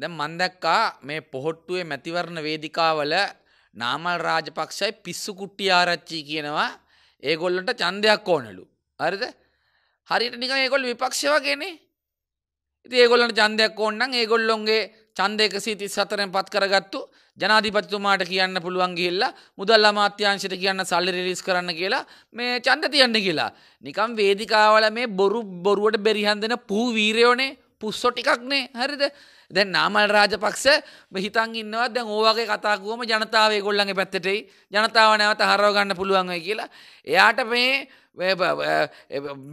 දැන් මන් දැක්කා මේ පොහොට්ටුවේ මැතිවරණ වේදිකාවල නාමල් රාජපක්ෂයි පිස්සු කුට්ටි ආරච්චි කියනවා ඒගොල්ලන්ට ඡන්දයක් ඕනලු. හරිද? හරියට නිකන් ඒගොල්ලෝ විපක්ෂය වගේනේ. ඉතින් ඒගොල්ලන්ට ඡන්දයක් ඕන නම් ඒගොල්ලොන්ගේ ඡන්ද 134න් පත් කරගත්තු ජනාධිපතිතුමාට කියන්න පුළුවන් ගිහිල්ලා මුදල් අමාත්‍යාංශයට කියන්න සල්ලි රිලීස් කරන්න කියලා මේ ඡන්ද තියන්න කියලා. නිකන් වේදිකාවල මේ බොරු බොරුවට බෙරිහන් දෙන පූ වීරයෝනේ පුස්සෝ ටිකක්නේ. හරිද? දැන් නාමල් රාජපක්ෂ හිතන් ඉන්නවා දැන් ඕවාගේ කතාකුවම ජනතාවේ ගොල්ලන්ගේ පැත්තටයි ජනතාව නැවත හරව ගන්න පුළුවන් වෙයි කියලා. එයාට මේ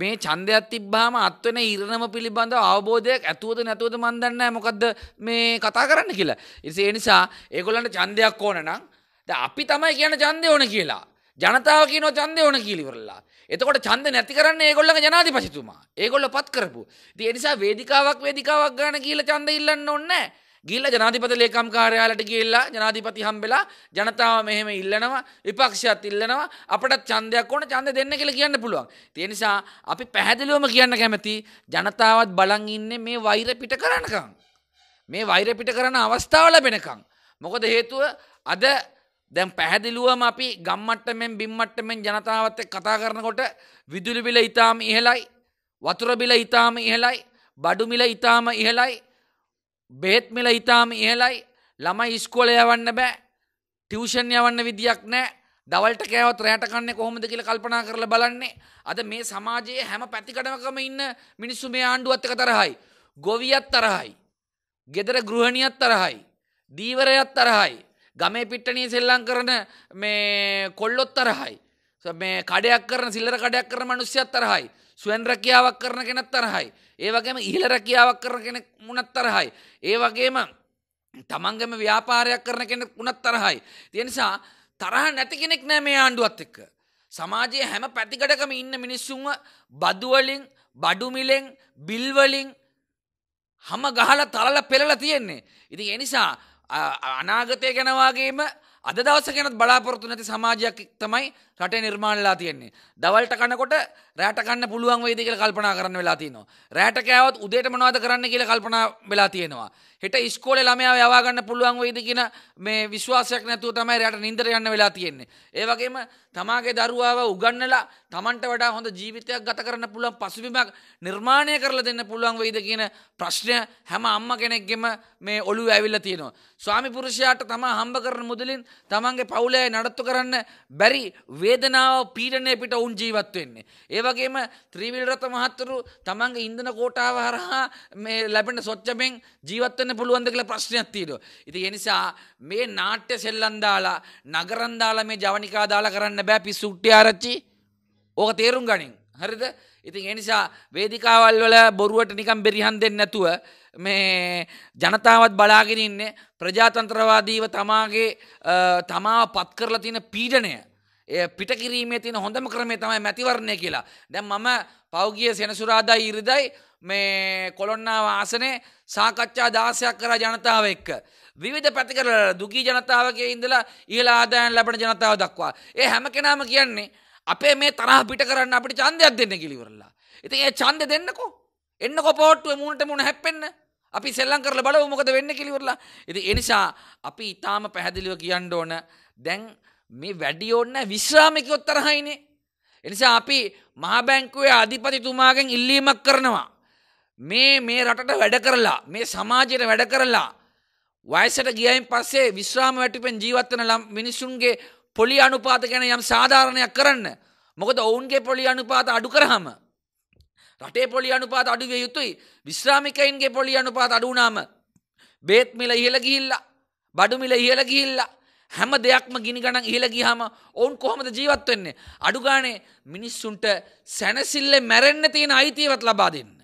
මේ ඡන්දයක් තිබ්බාම අත්වෙන ඉරණම පිළිබඳව අවබෝධයක් ඇතුවද නැතුවද මන් දන්නේ නැහැ මොකද්ද මේ කතා කරන්න කියලා. ඒ නිසා ඒගොල්ලන්ට ඡන්දයක් ඕන නම් අපි තමයි කියන ඡන්දය ඕන කියලා. ජනතාව කියනවා ඡන්දය ඕන කියලා ඉවරලා. එතකොට චන්ද නැති කරන්න ඒගොල්ලගේ ජනාධිපතිතුමා. ඒගොල්ලෝ පත් කරපු. ඉතින් ඒ නිසා වේදිකාවක් වේදිකාවක් ගන්න කියලා ඡන්ද ඉල්ලන්න ඕනේ නැහැ. ගිහිල්ලා ජනාධිපති ලේකම් කාර්යාලයට ගිහිල්ලා ජනාධිපති හම්බෙලා ජනතාව මෙහෙම ඉල්ලනවා විපක්ෂයත් ඉල්ලනවා අපට ඡන්දයක් ඕන ඡන්ද දෙන්න කියලා කියන්න පුළුවන්. ඒ නිසා අපි පැහැදිලිවම කියන්න කැමති ජනතාවත් බලන් ඉන්නේ මේ වෛර පිට කරනකම්. මේ වෛර පිට කරන අවස්ථාව ලැබෙනකම්. මොකද හේතුව අද දැන් පැහැදිලුවම අපි ගම්මට්ටමෙන් බිම්මට්ටමෙන් ජනතාවත් කතා කරනකොට විදුලි බිල ඉතාම ඉහලයි වතුර බිල ඉතාම ඉහලයි බඩු මිල ඉතාම ඉහලයි බෙහෙත් මිල ඉතාම ඉහලයි ළමයි ඉස්කෝලේ යවන්න බෑ ටියුෂන් යවන්න විදියක් නැහැ දවල්ට කෑවත් රැට කන්නේ කොහොමද කියලා කල්පනා කරලා බලන්නේ අද මේ සමාජයේ හැම පැතිකඩමකම ඉන්න මිනිස්සු මේ ආණ්ඩුවත් එක තරහයි ගොවියත් තරහයි gedara ගෘහණියත් තරහයි දීවරයත් තරහයි ගමේ පිට්ටනී සෙල්ලං කරන මේ කොල්ලොත් තරහයි. මේ කඩයක් කරන සිල්ලර කඩයක් කරන මනුස්්‍යත් තරහයි. සුවන් රැකියාවක් කරන කෙනත් තරහයි. ඒවගේම ඉහල රැකියාවක් කරන කෙනෙක් මුණත් තරහයි. ඒවගේම තමන්ගම ව්‍යාපාරයක් කරන කෙනෙක් උනත් තරහයි. තියනිසා තරහ නැති කෙනෙක් නෑ මේ ආණ්ඩුවත් එක්ක. සමාජයේ හැම පැතිකඩකම ඉන්න මිනිස්සුන්ව බදුවලින් බඩුමිලෙන් බිල්වලින් හම ගහල තලල පෙළල තියෙන්නේ. ඉති එනිසා අනාගතය ගැනවාගේම අද දවස ගැනත් බලාපොරොත්තු නැති සමාජයක් තමයි රටේ නිර්මාණලා තියෙන්නේ. දවල්ට කනකොට රෑට කන්න පුළුවන් වෙයිද කියලා කල්පනා කරන්න වෙලා තියෙනවා. රෑට කෑවත් උදේට මොනවද කරන්න කියලා කල්පනා වෙලා තියෙනවා. හෙට ඉස්කෝල ළමයාව යවාගන්න පුළුවන් වෙයිද කියන මේ විශ්වාසයක් නැතුව තමයි රට නින්දර යන්න වෙලා තියෙන්නේ. ඒ වගේම තමාගේ දරුවාව උගන්නලා Tamanට වඩා හොඳ ජීවිතයක් ගත කරන්න පුළුවන් පසුබිමක් නිර්මාණය කරලා දෙන්න පුළුවන් වෙයිද කියන ප්‍රශ්නය හැම අම්මා කෙනෙක්ගෙම මේ ඔළුව ඇවිල්ලා තියෙනවා. ස්වාමි පුරුෂයාට තමා හම්බ කරන මුදලින් තමන්ගේ පවුලේ නඩත්තු කරන්න බැරි වේදනාව පීඩනය පිට වුන් ජීවත් වෙන්නේ. ඒ වගේම ත්‍රිවිල් රත මහත්තුරු තමන්ගේ ඉන්ධන කෝටාව හරහා මේ ලැබෙන සොච්චමෙන් ජීවත් වෙන්න කරන්න පුළුවන්ද කියලා ප්‍රශ්නයක් තියෙනවා. ඉතින් ඒ නිසා මේ නාට්‍ය සෙල්ලම් දාලා නගරම් දාලා මේ ජවනිකා දාලා කරන්න බෑ පිස්සු උට්ටි ආරච්චි. ඕක තේරුම් ගනින්. හරිද? ඉතින් ඒ නිසා වේදිකාවල් වල බොරුවට නිකන් බෙරිහන් දෙන්නේ නැතුව මේ ජනතාවත් බලාගෙන ඉන්නේ ප්‍රජාතන්ත්‍රවාදීව තමාගේ තමාව පත් කරලා තියෙන පීඩනය පිට කිරීමේ තියෙන හොඳම ක්‍රමේ තමයි මැතිවරණය කියලා. දැන් මම පෞගිය සෙනසුරාදා ඉරිදයි මේ කොළොන්නාව ආසනේ සාකච්ඡා දාසයක් කරා ජනතාව එක්ක. විවිධ පැතිකර දුකී ජනතාවගේ ඉඳලා ඉහළ ආදායම් ලැබෙන ජනතාව දක්වා. ඒ හැම කෙනාම කියන්නේ අපේ මේ තරහ පිට කරන්න අපිට ඡන්දයක් දෙන්න කිලිවරලා. ඉතින් ඒ ඡන්ද දෙන්නකෝ. එන්නකෝ පොට්ටුවේ මූණට මූණ හැප්පෙන්න. අපි සෙල්ලම් කරලා බලමු මොකද වෙන්නේ කිලිවරලා. ඉතින් ඒ නිසා අපි ඊටාම පැහැදිලිව කියන්න ඕන දැන් මේ වැඩි ඕන්න විශ්‍රාමිකයොත් තරහයිනේ. එනිසා අපි මහා බැංකුවේ අධිපතිතුමාගෙන් ඉල්ලීමක් කරනවා. මේ මේ රටට වැඩ කරලා මේ සමාජයට වැඩ කරලා වයසට ගියයින් පස්සේ විශ්‍රාම වැටිපෙන් ජීවත්වන ලම් මිනිසුන්ගේ පොලි අනුපාත ගැන යම් සාධාරණයක් කරන්න මොකද ඔවුන්ගේ පොලි අනුපාත අඩු කරහම රටේ පොලි අනුපාත අඩුවිය යුතුයි විශ්‍රාමිකයින්ගේ පොලි අනුපාත අඩුනාම බේත් මිල ඉහළ ගිහිල්ලා බඩු මිල ඉහළ ගිහිල්ලා හැම දෙයක්ම ගිනි ගණන් ඉහළ ගියාම ඔවුන් කොහොමද ජීවත් වෙන්නේ අඩු ගානේ මිනිස්සුන්ට සැනසille මැරෙන්න තියෙන අයිතියවත් ලබා දෙන්න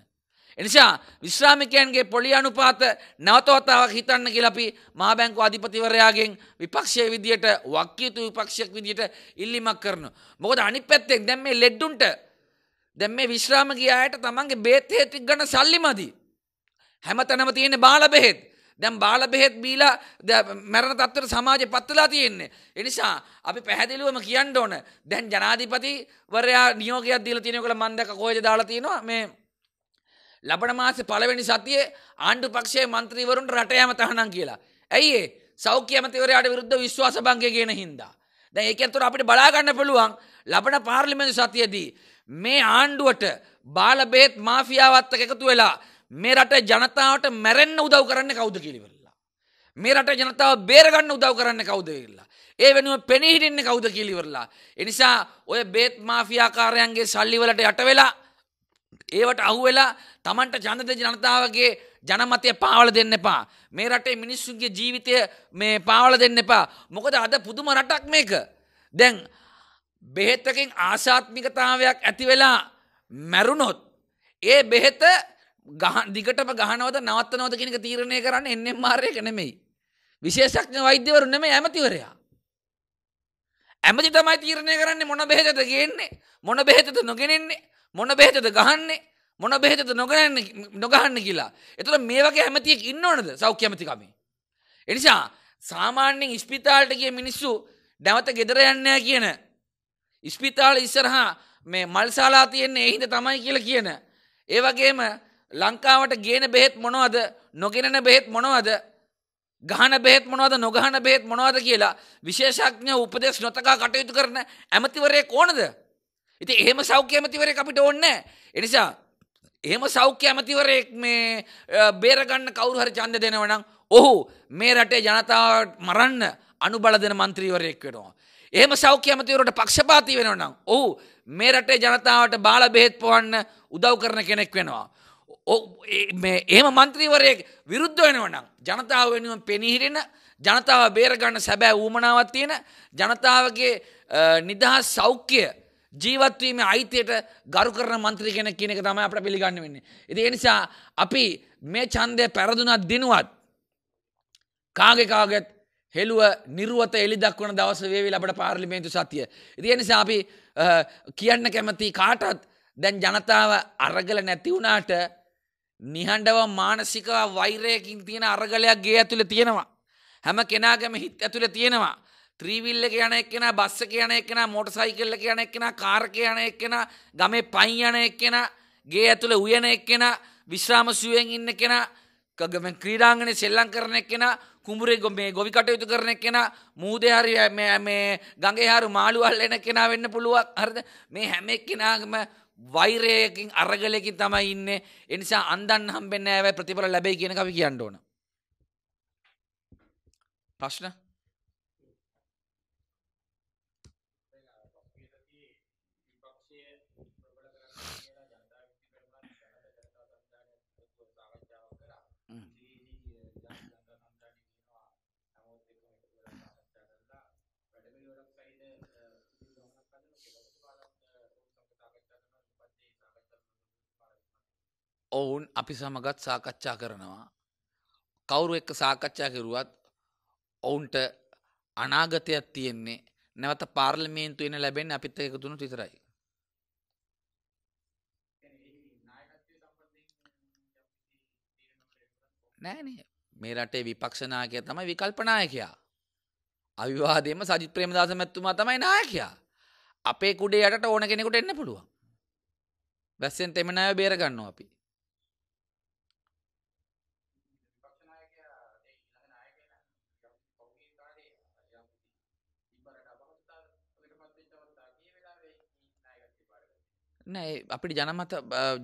එනිසා විශ්‍රාමිකයන්ගේ පොලි අනුපාත නැවතවතාවක් හිතන්න කියලපි මා බැංකු අධිපතිවරයාගෙන් විපක්ෂය විදියට වක්්‍යයුතු විපක්ෂයක් විදිට ඉල්ලිමක් කරන. මොකද අනි පැත්තෙක් දැම් මේ ලෙඩ්ඩුන්ට දැම් මේ විශ්‍රාම ගියායට තමන්ගේ බේත්හේතික් ගන සල්ලි මදී. හැම තැනම තියෙන බාල බෙහෙත්. දැම් බාල බෙහෙත් බීලා මැරණ තත්තර සමාජය පත්වලා තියෙන්නේ. එනිසා අපි පැහැදිලුවම කියන්න ඕන දැන් ජනාධිපතිවරයා නියෝගයක් දීල තියනකළ මන්දක කෝජ දාලා තියෙනවා මේ ලබන මාසේ පළවෙනි සතියේ ආණ්ඩු පක්ෂයේ මන්ත්‍රීවරුන්ට රට යෑම තහනම් කියලා. ඇයි ඒ? සෞඛ්‍ය ඇමතිවරයාට විරුද්ධ විශ්වාස භංගය කියන හින්දා. දැන් ඒකෙන් තොර අපිට බලා ගන්න පුළුවන් ලබන පාර්ලිමේන්තු සතියේදී මේ ආණ්ඩුවට බාල බෙහෙත් මාෆියාවත් එක්ක එකතු වෙලා මේ රට ජනතාවට මැරෙන්න උදව් කරන්නේ කවුද කියලා. මේ රට ජනතාව බේරගන්න උදව් කරන්නේ කවුද කියලා. ඒ වෙනුව පෙනී හිටින්නේ කවුද කියලා ඉවරලා. ඒ නිසා ඔය බෙහෙත් මාෆියාකාරයන්ගේ සල්ලි වලට යට වෙලා ඒවට අහුවෙලා තමන්ට ජනත ජනතාවගේ ජනමතය පාවල දෙන්න එපා. මේ රටේ මිනිස්සුන්ගේ ජීවිතය මේ පාවල දෙන්න එපා. මොකද අද පුදුම රටක් මේක. දැන් බෙහෙත්තකින් ආශාත්මිකතාවයක් ඇතිවෙලා මැරුණොත්. ඒ බෙහෙත දිගටම ගහනවද නවත්තනවද කෙනක තීරණය කරන්න එන්නෙම් මාර්යක නෙමෙයි. විශේෂක්ඥ වෛද්‍යවරු නෙම ඇමතිවරයා. ඇමති තමයි තීරණය කරන්නේ මොන බෙහෙතද ගෙන්නේ මොන බෙහෙතද නොගෙනෙන්නේ මොන බෙහෙතද ගහන්නේ මොන බෙහෙතද නොගන්න නොගහන්න කියලා. එතකොට මේ වගේ ඇමතියෙක් ඉන්න ඕනද සෞඛ්‍ය ඇමතිකමේ? එනිසා සාමාන්‍යයෙන් ඉස්පිතාලට ගිය මිනිස්සු නැවත ගෙදර යන්නේ කියන ඉස්පිතාල ඉස්සරහා මේ මල්ශාලා තියෙන්නේ ඒ හිඳ තමයි කියලා කියන. ඒ වගේම ලංකාවට ගේන බෙහෙත් මොනවද? නොගෙනන බෙහෙත් මොනවද? ගහන බෙහෙත් මොනවද? නොගහන බෙහෙත් මොනවද කියලා විශේෂඥ උපදෙස් නොතකා කටයුතු කරන ඇමතිවරයෙක් ඕනද? ඉති එහෙම සෞඛ්‍ය ඇමතිවරෙක් අපිට ඕන්න එනිසා එහෙම සෞඛ්‍ය ඇමතිවරයෙක් මේ බේරගන්න කවුරු හරි චන්ද දෙනවනම් ඔහු මේ රටේ ජනතාවට මරන්න අනුබල දෙන මන්ත්‍රීවරයෙක් වෙනවා. එහෙම සෞඛ්‍ය ඇමතිවරට පක්ෂපාති වෙනවනම් ඔහු මේ රටේ ජනතාවට බාල බෙහෙත් පොවන්න උදව් කරන කෙනෙක් වෙනවා. එහෙම මන්ත්‍රීවරයෙක් විරුද්ධ වෙනවනම් ජනතාව වෙනුවෙන් පෙනීහිරෙන ජනතාව බේරගන්න සැබෑ ඌමනාවක් තියෙන ජනතාවගේ නිදහස් සෞඛ්‍ය ජීවත්වීම අයිතියට ගරු කරන මන්ත්‍රී කෙනෙක් කියන එක තමයි අපට පිළිගන්න වෙන්නේ. ඉතින් ඒ නිසා අපි මේ ඡන්දය පෙරදුනත් දිනුවත් කාගේ කාගේත් හෙළුව නිර්වත එලි දක්වන දවස වේවිලා අපට පාර්ලිමේන්තු සතිය. ඉතින් ඒ නිසා අපි කියන්න කැමති කාටත් දැන් ජනතාව අරගල නැති වුණාට නිහඬව මානසිකව වෛරයකින් තියෙන අරගලයක් ගේ ඇතුළේ තියෙනවා. හැම කෙනාගේම හිත ඇතුළේ තියෙනවා. ත්‍රීවිල්ල කියන එක්කෙන බස්ස කියන එක්කෙන මෝටසයිකල්ල කියන එක්කෙන කාරක යන එක්කෙන ගමේ පයින් යන එක්කෙන ගේ ඇතුළ උයන එක්කෙන විශ්‍රාම සුවෙන් ඉන්න කෙන ගම ක්‍රීඩාංගන සෙල්ලං කරන එක්කෙන කුඹුරේ ගොමේ ගොවි කටයුතු කරන එක්කෙන මූදහරි මේ ගඟේ හාරු මාළුවල් එන කෙනා වෙන්න පුළුවක් හරද මේ හැම එක්කෙනගම වෛරයකින් අරගලයකින් තමයි ඉන්නේ එනිසා අන්දන් හම්බෙන්න ඇවැ ප්‍රතිඵල ලැබයි කියන කවි කියන්න ඕන ප්‍රශ්න ඔවුන් අපි සමගත් සාකච්ඡා කරනවා. කවුරු එක්ක සාකච්ඡා කිරුවත් ඔවුන්ට අනාගතයක් තියෙන්නේ නැවත පාර්ලිමේන්තු එන ලැබෙන අපිත් එකතුුණු තිතරයි. නෑනේ මේ රටේ විපක්ෂනායකය තමයි විකල්පනායකයා. අවිවාදයම සජිත් ප්‍රේමදාස මැත්තුමා තමයි නායකයා. අපේ කුඩේ යටට ඕන කෙනෙකුට එන්න පුළුවන්. වැස්සෙන් තෙමනාය බේරගන්නවා අපි. නෑ අපිට ජනමත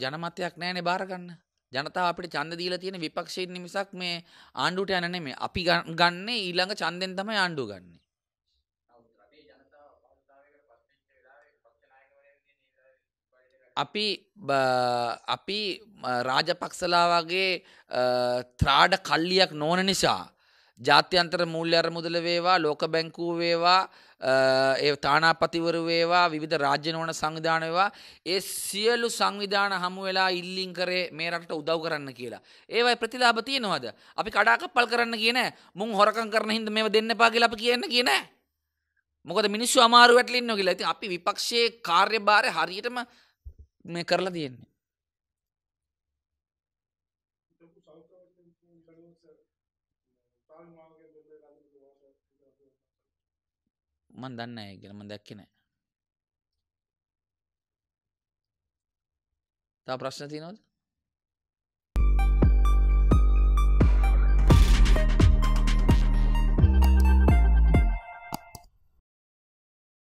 ජනමතයක් නෑනේ බාරගන්න ජනතාව අපිට ඡන්ද දීලා තියෙන විපක්ෂයෙන් මිසක් මේ ආණ්ඩුවට යන නෙමෙයි අපි ගන්නේ ඊළඟ ඡන්දෙන් තමයි ආණ්ඩුව ගන්නෙ අපි අපි රාජපක්ෂලා වගේ ත්‍රාඩ කල්ලියක් නොවන නිසා ජාත්‍යන්තර මුූල්්‍ය අරමුදල වේවා ලෝක බැංකූ වේවා ඒ තානාපතිවර වේවා විධ රාජ්‍යනෝන සංවිධානයවා ඒ සියලු සංවිධාන හමු වෙලා ඉල්ලිං කරේ මේ රට උදව් කරන්න කියලා. ඒවයි ප්‍රතිලාබ තියෙනවාද. අපි කඩාක පල් කරන්න කියන මුං හොරකන් කරන හිද මේ දෙන්න පා කියලප කියන්න කියන. මොකද මිනිස්සු අමාරුවටලින් නොකිලා ඇති අපි විපක්ෂයේ කාර්ය භාරය හරියටම මේ කරලා තියෙන්නේ. මන් දන්න ඇය කියලම දැක්කෙන තා ප්‍රශ්න තියනොද